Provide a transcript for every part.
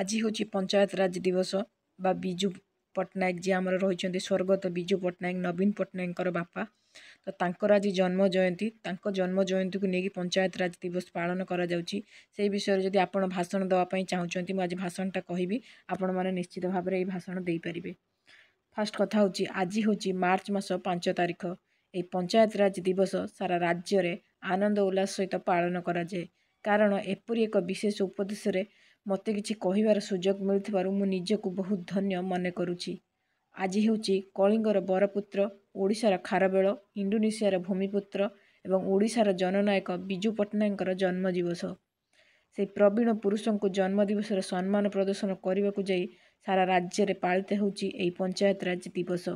ଆଜି ହେଉଛି ପଞ୍ଚାୟତରାଜ ଦିବସ ବା ବିଜୁ ପଟ୍ଟନାୟକ ଯିଏ ଆମର ରହିଛନ୍ତି ସ୍ୱର୍ଗତ ବିଜୁ ପଟ୍ଟନାୟକ ନବୀନ ପଟ୍ଟନାୟକଙ୍କର ବାପା ତ ତାଙ୍କର ଆଜି ଜନ୍ମ ଜୟନ୍ତୀ ତାଙ୍କ ଜନ୍ମ ଜୟନ୍ତୀକୁ ନେଇକି ପଞ୍ଚାୟତରାଜ ଦିବସ ପାଳନ କରାଯାଉଛି ସେହି ବିଷୟରେ ଯଦି ଆପଣ ଭାଷଣ ଦେବା ପାଇଁ ଚାହୁଁଛନ୍ତି ମୁଁ ଆଜି ଭାଷଣଟା କହିବି ଆପଣମାନେ ନିଶ୍ଚିତ ଭାବରେ ଏହି ଭାଷଣ ଦେଇପାରିବେ ଫାଷ୍ଟ କଥା ହେଉଛି ଆଜି ହେଉଛି ମାର୍ଚ୍ଚ ମାସ ପାଞ୍ଚ ତାରିଖ ଏହି ପଞ୍ଚାୟତରାଜ ଦିବସ ସାରା ରାଜ୍ୟରେ ଆନନ୍ଦ ଉଲ୍ଲାସ ସହିତ ପାଳନ କରାଯାଏ କାରଣ ଏପରି ଏକ ବିଶେଷ ଉପଦେଶରେ ମୋତେ କିଛି କହିବାର ସୁଯୋଗ ମିଳୁଥିବାରୁ ମୁଁ ନିଜକୁ ବହୁତ ଧନ୍ୟ ମନେ କରୁଛି ଆଜି ହେଉଛି କଳିଙ୍ଗର ବରପୁତ୍ର ଓଡ଼ିଶାର ଖାରବେଳ ଇଣ୍ଡୋନେସିଆର ଭୂମିପୁତ୍ର ଏବଂ ଓଡ଼ିଶାର ଜନନାୟକ ବିଜୁ ପଟ୍ଟନାୟକଙ୍କର ଜନ୍ମଦିବସ ସେହି ପ୍ରବୀଣ ପୁରୁଷଙ୍କୁ ଜନ୍ମଦିବସର ସମ୍ମାନ ପ୍ରଦର୍ଶନ କରିବାକୁ ଯାଇ ସାରା ରାଜ୍ୟରେ ପାଳିତ ହେଉଛି ଏହି ପଞ୍ଚାୟତରାଜ ଦିବସ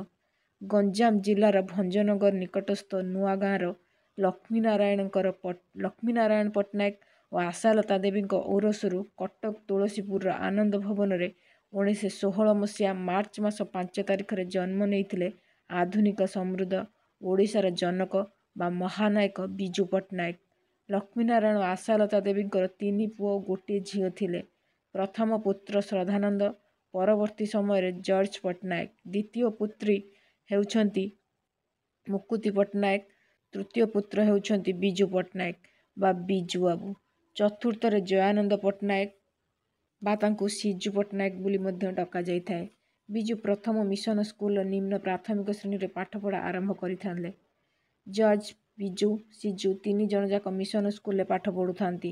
ଗଞ୍ଜାମ ଜିଲ୍ଲାର ଭଞ୍ଜନଗର ନିକଟସ୍ଥ ନୂଆ ନୂଆଗାଁର ଲକ୍ଷ୍ମୀନାରାୟଣଙ୍କର ଲକ୍ଷ୍ମୀନାରାୟଣ ପଟ୍ଟନାୟକ ଓ ଆଶାଲତା ଦେବୀଙ୍କ ଔରସରୁ କଟକ ତୁଳସୀପୁରର ଆନନ୍ଦ ଭବନରେ ଉଣେଇଶହ ଷୋହଳ ମସିହା ମାର୍ଚ୍ଚ ମାସ ପାଞ୍ଚ ତାରିଖରେ ଜନ୍ମ ନେଇଥିଲେ ଆଧୁନିକ ସମୃଦ୍ଧ ଓଡ଼ିଶାର ଜନକ ବା ମହାନାୟକ ବିଜୁ ପଟ୍ଟନାୟକ ଲକ୍ଷ୍ମୀନାରାୟଣ ଆଶାଲତା ଦେବୀଙ୍କର ତିନି ପୁଅ ଗୋଟିଏ ଝିଅ ଥିଲେ ପ୍ରଥମ ପୁତ୍ର ଶ୍ରଦ୍ଧାନନ୍ଦ ପରବର୍ତ୍ତୀ ସମୟରେ ଜର୍ଜ ପଟ୍ଟନାୟକ ଦ୍ୱିତୀୟ ପୁତ୍ରୀ ହେଉଛନ୍ତି ମୁକୁତି ପଟ୍ଟନାୟକ ତୃତୀୟ ପୁତ୍ର ହେଉଛନ୍ତି ବିଜୁ ପଟ୍ଟନାୟକ ବା ବିଜୁ ବାବୁ ଚତୁର୍ଥରେ ଜୟାନନ୍ଦ ପଟ୍ଟନାୟକ ବା ତାଙ୍କୁ ସିଜୁ ପଟ୍ଟନାୟକ ବୋଲି ମଧ୍ୟ ଡକାଯାଇଥାଏ ବିଜୁ ପ୍ରଥମ ମିଶନ ସ୍କୁଲର ନିମ୍ନ ପ୍ରାଥମିକ ଶ୍ରେଣୀରେ ପାଠପଢ଼ା ଆରମ୍ଭ କରିଥାନ୍ତେ ଜଜ୍ ବିଜୁ ସିଜୁ ତିନି ଜଣ ଯାକ ମିଶନ ସ୍କୁଲରେ ପାଠ ପଢ଼ୁଥାନ୍ତି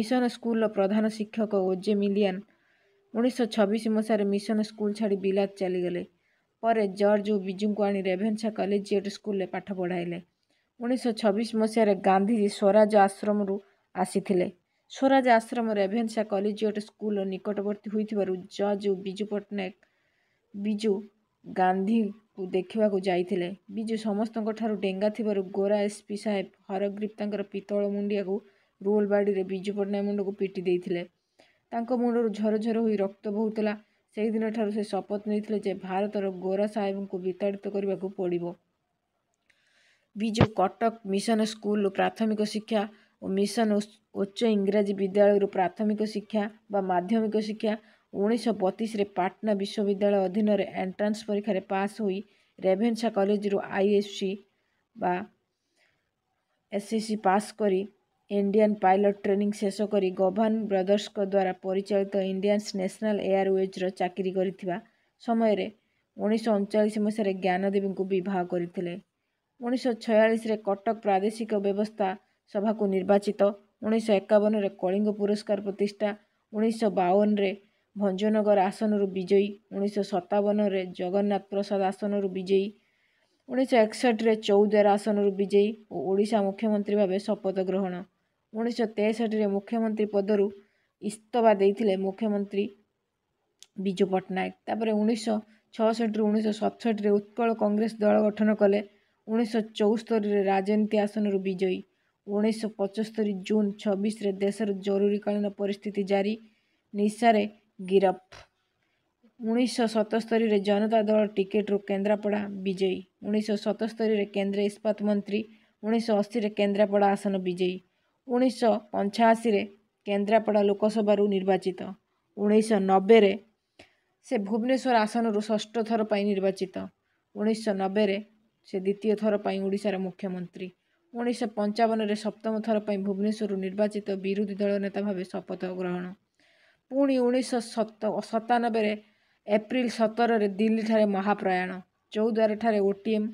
ମିଶନ ସ୍କୁଲର ପ୍ରଧାନ ଶିକ୍ଷକ ଓ ଜେ ମିଲିଆନ ଉଣେଇଶହ ଛବିଶ ମସିହାରେ ମିଶନ ସ୍କୁଲ ଛାଡ଼ି ବିଲାତ ଚାଲିଗଲେ ପରେ ଜର୍ଜ ଓ ବିଜୁଙ୍କୁ ଆଣି ରେଭେନ୍ସା କଲେଜିଏଟ୍ ସ୍କୁଲରେ ପାଠ ପଢ଼ାଇଲେ ଉଣେଇଶହ ଛବିଶ ମସିହାରେ ଗାନ୍ଧୀଜୀ ସ୍ୱରାଜ ଆଶ୍ରମରୁ ଆସିଥିଲେ ସ୍ୱରାଜ ଆଶ୍ରମ ରେଭେନ୍ସା କଲେଜିଏଟ୍ ସ୍କୁଲର ନିକଟବର୍ତ୍ତୀ ହୋଇଥିବାରୁ ଜଜ୍ ଓ ବିଜୁ ପଟ୍ଟନାୟକ ବିଜୁ ଗାନ୍ଧୀକୁ ଦେଖିବାକୁ ଯାଇଥିଲେ ବିଜୁ ସମସ୍ତଙ୍କଠାରୁ ଡେଙ୍ଗା ଥିବାରୁ ଗୋରା ଏସ୍ ପି ସାହେବ ହରଗ୍ରୀପ ତାଙ୍କର ପିତ୍ତଳ ମୁଣ୍ଡିଆକୁ ରୋଲ ବାଡ଼ିରେ ବିଜୁ ପଟ୍ଟନାୟକ ମୁଣ୍ଡକୁ ପିଟି ଦେଇଥିଲେ ତାଙ୍କ ମୁଣ୍ଡରୁ ଝରଝର ହୋଇ ରକ୍ତ ବହୁଥିଲା ସେହିଦିନଠାରୁ ସେ ଶପଥ ନେଇଥିଲେ ଯେ ଭାରତର ଗୋରା ସାହେବଙ୍କୁ ବିତାଡ଼ିତ କରିବାକୁ ପଡ଼ିବ ବିଜୁ କଟକ ମିଶନ ସ୍କୁଲରୁ ପ୍ରାଥମିକ ଶିକ୍ଷା ଓ ମିଶନ ଉଚ୍ଚ ଇଂରାଜୀ ବିଦ୍ୟାଳୟରୁ ପ୍ରାଥମିକ ଶିକ୍ଷା ବା ମାଧ୍ୟମିକ ଶିକ୍ଷା ଉଣେଇଶହ ବତିଶରେ ପାଟନା ବିଶ୍ୱବିଦ୍ୟାଳୟ ଅଧୀନରେ ଏଣ୍ଟ୍ରାନ୍ସ ପରୀକ୍ଷାରେ ପାସ୍ ହୋଇ ରେଭେନ୍ସା କଲେଜରୁ ଆଇଏସ୍ସି ବା ଏସ୍ଏସ୍ସି ପାସ୍ କରି ଇଣ୍ଡିଆନ୍ ପାଇଲଟ୍ ଟ୍ରେନିଂ ଶେଷ କରି ଗଭାନ ବ୍ରଦର୍ସଙ୍କ ଦ୍ୱାରା ପରିଚାଳିତ ଇଣ୍ଡିଆନ୍ସ ନ୍ୟାସନାଲ୍ ଏୟାର ୱେଜ୍ର ଚାକିରି କରିଥିବା ସମୟରେ ଉଣେଇଶହ ଅଣଚାଳିଶ ମସିହାରେ ଜ୍ଞାନଦେବୀଙ୍କୁ ବିବାହ କରିଥିଲେ ଉଣେଇଶହ ଛୟାଳିଶରେ କଟକ ପ୍ରାଦେଶିକ ବ୍ୟବସ୍ଥା ସଭାକୁ ନିର୍ବାଚିତ ଉଣେଇଶହ ଏକାବନରେ କଳିଙ୍ଗ ପୁରସ୍କାର ପ୍ରତିଷ୍ଠା ଉଣେଇଶହ ବାଉନରେ ଭଞ୍ଜନଗର ଆସନରୁ ବିଜୟୀ ଉଣେଇଶହ ସତାବନରେ ଜଗନ୍ନାଥ ପ୍ରସାଦ ଆସନରୁ ବିଜୟୀ ଉଣେଇଶହ ଏକଷଠିରେ ଚୌଦ୍ୱାର ଆସନରୁ ବିଜୟୀ ଓ ଓଡ଼ିଶା ମୁଖ୍ୟମନ୍ତ୍ରୀ ଭାବେ ଶପଥ ଗ୍ରହଣ ଉଣେଇଶହ ତେଷଠିରେ ମୁଖ୍ୟମନ୍ତ୍ରୀ ପଦରୁ ଇସ୍ତଫା ଦେଇଥିଲେ ମୁଖ୍ୟମନ୍ତ୍ରୀ ବିଜୁ ପଟ୍ଟନାୟକ ତାପରେ ଉଣେଇଶହ ଛଅଷଠିରୁ ଉଣେଇଶହ ସତଷଠିରେ ଉତ୍କଳ କଂଗ୍ରେସ ଦଳ ଗଠନ କଲେ ଉଣେଇଶହ ଚଉସ୍ତରିରେ ରାଜନୀତି ଆସନରୁ ବିଜୟୀ ଉଣେଇଶହ ପଞ୍ଚସ୍ତରୀ ଜୁନ୍ ଛବିଶରେ ଦେଶର ଜରୁରୀକାଳୀନ ପରିସ୍ଥିତି ଜାରି ନିଶାରେ ଗିରଫ ଉଣେଇଶହ ସତସ୍ତରୀରେ ଜନତା ଦଳ ଟିକେଟରୁ କେନ୍ଦ୍ରାପଡ଼ା ବିଜୟୀ ଉଣେଇଶହ ସତସ୍ତରୀରେ କେନ୍ଦ୍ର ଇସ୍ପାତ ମନ୍ତ୍ରୀ ଉଣେଇଶହ ଅଶୀରେ କେନ୍ଦ୍ରାପଡ଼ା ଆସନ ବିଜୟୀ ଉଣେଇଶହ ପଞ୍ଚାଅଶୀରେ କେନ୍ଦ୍ରାପଡ଼ା ଲୋକସଭାରୁ ନିର୍ବାଚିତ ଉଣେଇଶହ ନବେରେ ସେ ଭୁବନେଶ୍ୱର ଆସନରୁ ଷଷ୍ଠ ଥର ପାଇଁ ନିର୍ବାଚିତ ଉଣେଇଶହ ନବେରେ ସେ ଦ୍ୱିତୀୟ ଥର ପାଇଁ ଓଡ଼ିଶାର ମୁଖ୍ୟମନ୍ତ୍ରୀ ଉଣେଇଶହ ପଞ୍ଚାବନରେ ସପ୍ତମ ଥର ପାଇଁ ଭୁବନେଶ୍ୱରରୁ ନିର୍ବାଚିତ ବିରୋଧୀ ଦଳ ନେତା ଭାବେ ଶପଥ ଗ୍ରହଣ ପୁଣି ଉଣେଇଶହ ସତାନବେରେ ଏପ୍ରିଲ ସତରରେ ଦିଲ୍ଲୀଠାରେ ମହାପ୍ରୟାଣ ଚୌଦ୍ୱାରଠାରେ ଓଟିଏମ୍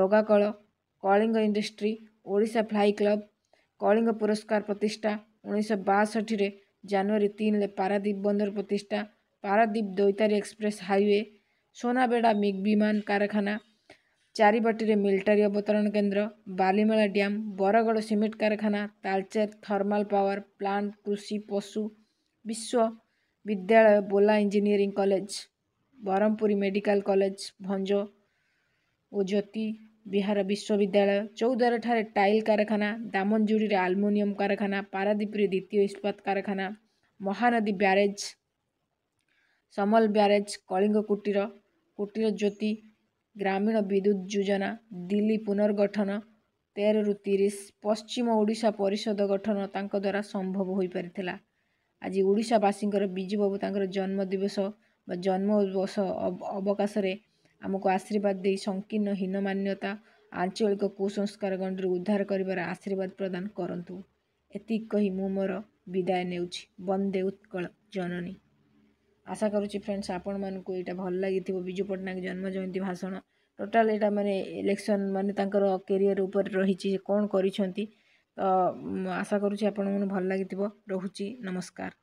ଲଗାକଳ Kalinga industry Odisha fly club Kalinga ପୁରସ୍କାର ପ୍ରତିଷ୍ଠା ଉଣେଇଶହ ବାଷଠିରେ ଜାନୁଆରୀ ତିନିରେ ପାରାଦୀପ ବନ୍ଦର ପ୍ରତିଷ୍ଠା Paradip Daitari express highway Sunabeda MiG ବିମାନ କାରଖାନା ଚାରିବଟିରେ ମିଲିଟାରୀ ଅବତରଣ କେନ୍ଦ୍ର ବାଲିମେଳା ଡ୍ୟାମ୍ ବରଗଡ଼ ସିମେଣ୍ଟ କାରଖାନା ତାଳଚେର ଥର୍ମାଲ୍ ପାୱାର ପ୍ଲାଣ୍ଟ କୃଷି ପଶୁ ବିଶ୍ୱବିଦ୍ୟାଳୟ ବୋଲା engineering college Brahmapur medical college Bhanja ଓ ଜ୍ୟୋତି ବିହାର ବିଶ୍ୱବିଦ୍ୟାଳୟ ଚୌଦ୍ୱାରଠାରେ ଟାଇଲ୍ କାରଖାନା ଦାମନଜୁଡ଼ିରେ ଆଲୁମିନିୟମ କାରଖାନା ପାରାଦ୍ୱୀପରେ ଦ୍ୱିତୀୟ ଇସ୍ପାତ କାରଖାନା ମହାନଦୀ ବ୍ୟାରେଜ ସମଲ ବ୍ୟାରେଜ କଳିଙ୍ଗ କୁଟୀର କୁଟୀର ଜ୍ୟୋତି ଗ୍ରାମୀଣ ବିଦ୍ୟୁତ ଯୋଜନା ଦିଲ୍ଲୀ ପୁନର୍ଗଠନ ତେରରୁ ତିରିଶ ପଶ୍ଚିମ ଓଡ଼ିଶା ପରିଷଦ ଗଠନ ତାଙ୍କ ଦ୍ୱାରା ସମ୍ଭବ ହୋଇପାରିଥିଲା ଆଜି ଓଡ଼ିଶାବାସୀଙ୍କର ବିଜୁ ବାବୁ ତାଙ୍କର ଜନ୍ମଦିବସ ବା ଜନ୍ମ ଅବକାଶରେ ଆମକୁ ଆଶୀର୍ବାଦ ଦେଇ ସଂକୀର୍ଣ୍ଣ ହୀନମାନ୍ୟତା ଆଞ୍ଚଳିକ କୁସଂସ୍କାର ଗଣ୍ଡରୁ ଉଦ୍ଧାର କରିବାର ଆଶୀର୍ବାଦ ପ୍ରଦାନ କରନ୍ତୁ ଏତିକି କହି ମୁଁ ମୋର ବିଦାୟ ନେଉଛି ବନ୍ଦେ ଉତ୍କଳ ଜନନୀ আশা করুছি ফ্রেন্ডস ଆପଣମାନଙ୍କୁ ଏଇଟା ଭଲ ଲାଗିଥିବ ବିଜୁ ପଟ୍ଟନାୟକ ଜନ୍ମ ଜୟନ୍ତୀ ଭାଷଣ ଟୋଟାଲ୍ ଏଇଟା ମାନେ ଇଲେକ୍ସନ୍ ମାନେ ତାଙ୍କର କ୍ୟାରିୟର୍ ଉପରେ ରହିଛି କ'ଣ କରିଛନ୍ତି ତ ଆଶା କରୁଛି ଆପଣମାନଙ୍କୁ ଭଲ ଲାଗିଥିବ ରହୁଛି ନମସ୍କାର